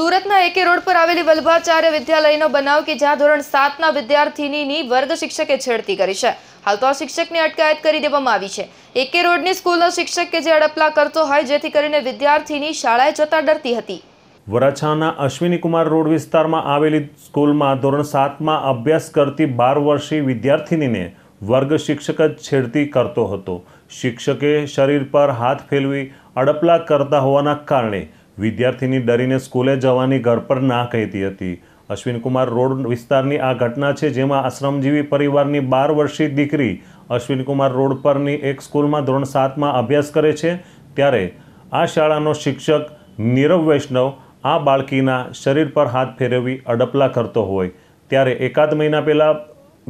સુરતના એકે રોડ પર આવેલી વલ્ભાચાર્ય વિદ્યાલયનો બનાવ કે જ્યાં ધોરણ સાતના વિદ્યાર્થીની વર્ગ શિક્ષકે છેડતી કરી છે હાલ તો આ શિક્ષકની અટકાયત કરી દેવામાં આવી છે એકે રોડની સ્કૂલનો શિક્ષક કે જે અડપલા કરતો હોય જેથી કરીને વિદ્યાર્થીની શાળાએ જતા ડરતી હતી વરાછાના અશ્વિનીકુમાર રોડ વિસ્તારમાં આવેલી સ્કૂલમાં ધોરણ સાતમાં અભ્યાસ કરતી બાર વર્ષીય વિદ્યાર્થીનીને વર્ગ શિક્ષક જ છેડતી કરતો હતો શિક્ષકે શરીર પર હાથ ફેલવી અડપલા કરતા હોવાના કારણે વિદ્યાર્થીની ડરીને સ્કૂલે જવાની ઘર પર ના કહેતી હતી અશ્વિનકુમાર રોડ વિસ્તારની આ ઘટના છે જેમાં આશ્રમજીવી પરિવારની બાર વર્ષની દીકરી અશ્વિનકુમાર રોડ પરની એક સ્કૂલમાં ધોરણ સાતમાં અભ્યાસ કરે છે ત્યારે આ શાળાનો શિક્ષક નીરવ વૈષ્ણવ આ બાળકીના શરીર પર હાથ ફેરવી અડપલા કરતો હોય ત્યારે એકાદ મહિના પહેલાં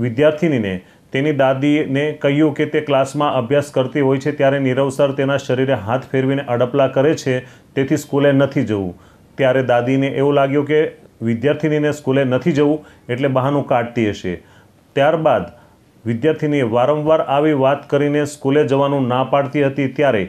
વિદ્યાર્થીનીને તેની દાદીને કહ્યું કે તે ક્લાસમાં અભ્યાસ કરતી હોય છે ત્યારે નીરવ સર તેના શરીરે હાથ ફેરવીને અડપલા કરે છે તેથી સ્કૂલે નથી જવું ત્યારે દાદીને એવું લાગ્યું કે વિદ્યાર્થિનીને સ્કૂલે નથી જવું એટલે બહાનું કાઢતી હશે ત્યારબાદ વિદ્યાર્થીનીએ વારંવાર આવી વાત કરીને સ્કૂલે જવાનું ના પાડતી હતી ત્યારે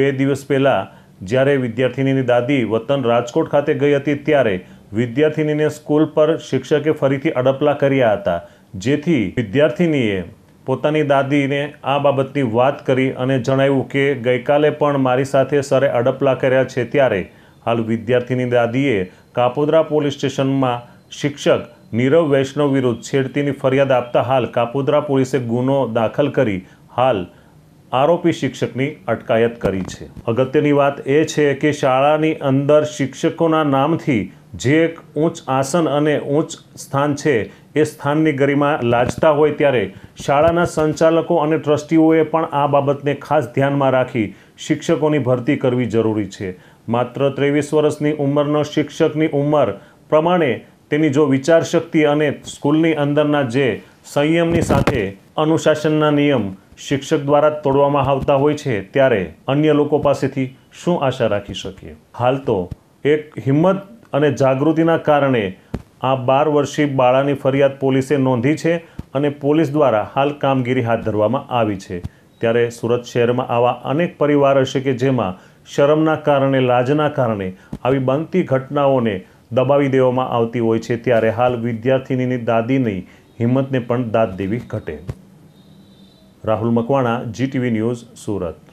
બે દિવસ પહેલાં જ્યારે વિદ્યાર્થીનીની દાદી વતન રાજકોટ ખાતે ગઈ હતી ત્યારે વિદ્યાર્થિનીને સ્કૂલ પર શિક્ષકે ફરીથી અડપલા કર્યા હતા જેથી વિદ્યાર્થીનીએ પોતાની દાદીને આ બાબતની વાત કરી અને જણાવ્યું કે ગઈકાલે પણ મારી સાથે સરે અડપલા કર્યા છે ત્યારે હાલ વિદ્યાર્થીની દાદીએ કાપોદરા પોલીસ સ્ટેશનમાં શિક્ષક નીરવ વૈષ્ણવ વિરુદ્ધ છેડતીની ફરિયાદ આપતા હાલ કાપોદરા પોલીસે ગુનો દાખલ કરી હાલ આરોપી શિક્ષકની અટકાયત કરી છે અગત્યની વાત એ છે કે શાળાની અંદર શિક્ષકોના નામથી જે એક ઊંચ આસન અને ઊંચ સ્થાન છે એ સ્થાનની ગરિમા લાજતા હોય ત્યારે શાળાના સંચાલકો અને ટ્રસ્ટીઓએ પણ આ બાબતને ખાસ ધ્યાનમાં રાખી શિક્ષકોની ભરતી કરવી જરૂરી છે માત્ર ત્રેવીસ વર્ષની ઉંમરનો શિક્ષકની ઉંમર પ્રમાણે તેની જો વિચારશક્તિ અને સ્કૂલની અંદરના જે સંયમની સાથે અનુશાસનના નિયમ શિક્ષક દ્વારા તોડવામાં આવતા હોય છે ત્યારે અન્ય લોકો પાસેથી શું આશા રાખી શકીએ હાલ તો એક હિંમત અને જાગૃતિના કારણે આ બાર વર્ષીય બાળાની ફરિયાદ પોલીસે નોંધી છે અને પોલીસ દ્વારા હાલ કામગીરી હાથ ધરવામાં આવી છે ત્યારે સુરત શહેરમાં આવા અનેક પરિવાર હશે કે જેમાં શરમના કારણે લાજના કારણે આવી બનતી ઘટનાઓને દબાવી દેવામાં આવતી હોય છે ત્યારે હાલ વિદ્યાર્થીનીની દાદીની હિંમતને પણ દાદ દેવી ઘટે રાહુલ મકવાણા જીટીવી ન્યૂઝ સુરત